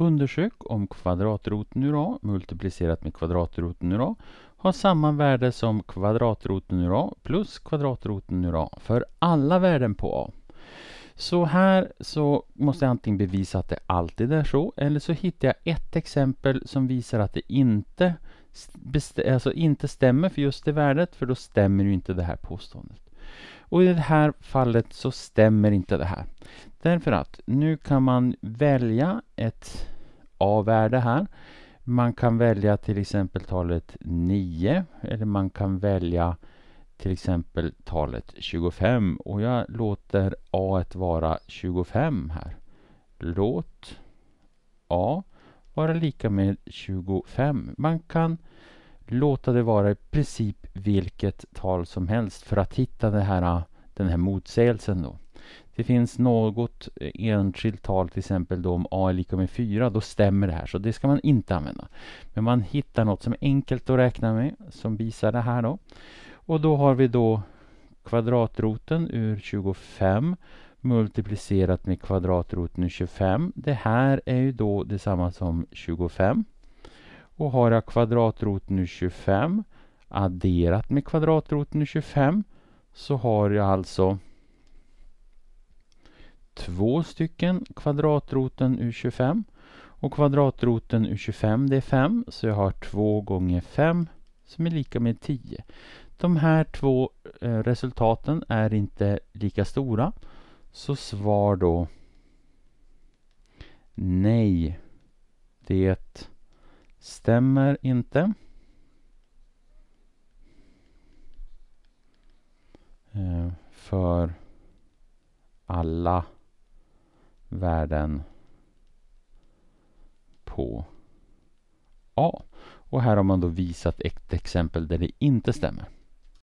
Undersök om kvadratroten ur a multiplicerat med kvadratroten ur a har samma värde som kvadratroten ur a plus kvadratroten ur a för alla värden på a. Så här så måste jag antingen bevisa att det alltid är så eller så hittar jag ett exempel som visar att det inte, alltså inte stämmer för just det värdet för då stämmer ju inte det här påståendet. Och i det här fallet så stämmer inte det här. Därför att nu kan man välja ett A-värde här. Man kan välja till exempel talet 9 eller man kan välja till exempel talet 25 och jag låter A vara 25 här. Låt A vara lika med 25. Man kan låta det vara i princip vilket tal som helst för att hitta det här, äh, den här motsägelsen. Då. Det finns något eh, enskilt tal, till exempel då om a är lika med 4, då stämmer det här. Så det ska man inte använda. Men man hittar något som är enkelt att räkna med, som visar det här. då. Och då har vi då kvadratroten ur 25 multiplicerat med kvadratroten ur 25. Det här är ju då detsamma som 25 och har jag kvadratroten ur 25 adderat med kvadratroten ur 25 så har jag alltså två stycken kvadratroten ur 25 och kvadratroten ur 25 det är 5 så jag har 2 gånger 5 som är lika med 10. De här två eh, resultaten är inte lika stora så svar då nej det Stämmer inte. Eh, för alla värden på A. Och här har man då visat ett exempel där det inte stämmer.